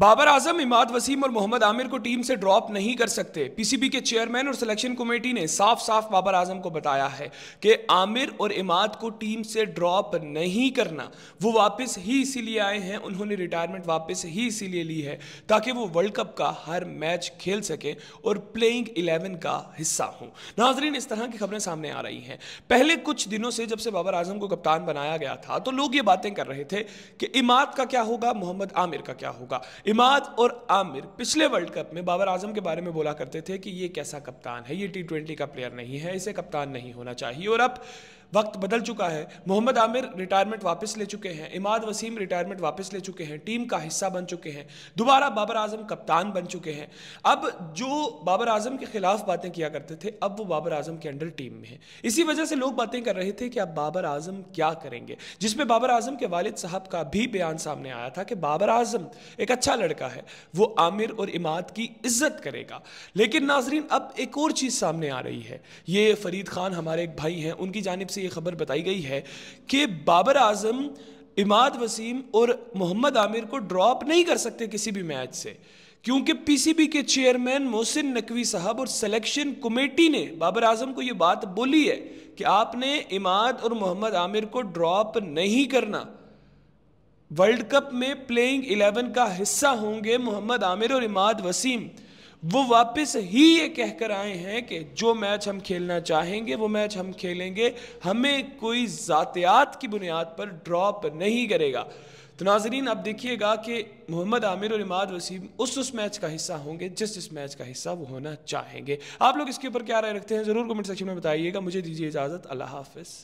बाबर आजम इमाद वसीम और मोहम्मद आमिर को टीम से ड्रॉप नहीं कर सकते पीसीबी के चेयरमैन और सिलेक्शन कमेटी ने साफ साफ बाबर आजम को बताया है कि आमिर और इमाद को टीम से ड्रॉप नहीं करना वो वापस ही इसीलिए आए हैं उन्होंने रिटायरमेंट वापस ही इसीलिए ली है ताकि वो वर्ल्ड कप का हर मैच खेल सकें और प्लेइंग इलेवन का हिस्सा हों नाजरीन इस तरह की खबरें सामने आ रही हैं पहले कुछ दिनों से जब से बाबर आजम को कप्तान बनाया गया था तो लोग ये बातें कर रहे थे कि इमाद का क्या होगा मोहम्मद आमिर का क्या होगा इमाद और आमिर पिछले वर्ल्ड कप में बाबर आजम के बारे में बोला करते थे कि ये कैसा कप्तान है ये टी ट्वेंटी का प्लेयर नहीं है इसे कप्तान नहीं होना चाहिए और अब वक्त बदल चुका है मोहम्मद आमिर रिटायरमेंट वापस ले चुके हैं इमाद वसीम रिटायरमेंट वापस ले चुके हैं टीम का हिस्सा बन चुके हैं दोबारा बाबर आजम कप्तान बन चुके हैं अब जो बाबर आजम के खिलाफ बातें किया करते थे अब वो बाबर आजम के अंडर टीम में है इसी वजह से लोग बातें कर रहे थे कि अब बाबर आजम क्या करेंगे जिसमें बाबर आजम के वालिद साहब का भी बयान सामने आया था कि बाबर आजम एक अच्छा लड़का है वो आमिर और इमाद की इज्जत करेगा लेकिन नाजरीन अब एक और चीज़ सामने आ रही है ये फरीद खान हमारे एक भाई हैं उनकी जानब से से ये खबर बताई गई है कि बाबर आजम इमाद वसीम और मोहम्मद आमिर को ड्रॉप नहीं कर सकते किसी भी मैच से क्योंकि पीसीबी के चेयरमैन मोहसिन नकवी साहब और सिलेक्शन कमेटी ने बाबर आजम को ये बात बोली है कि आपने इमाद और मोहम्मद आमिर को ड्रॉप नहीं करना वर्ल्ड कप में प्लेइंग इलेवन का हिस्सा होंगे मोहम्मद आमिर और इमाद वसीम वो वापस ही ये कहकर आए हैं कि जो मैच हम खेलना चाहेंगे वो मैच हम खेलेंगे हमें कोई ज़ातियात की बुनियाद पर ड्रॉप नहीं करेगा तो नाजरीन आप देखिएगा कि मोहम्मद आमिर और इमाद वसीम उस उस मैच का हिस्सा होंगे जिस जिस मैच का हिस्सा वो होना चाहेंगे आप लोग इसके ऊपर क्या राय रखते हैं ज़रूर कमेंट सेक्शन में बताइएगा मुझे दीजिए इजाज़त अल्लाह हाफिज़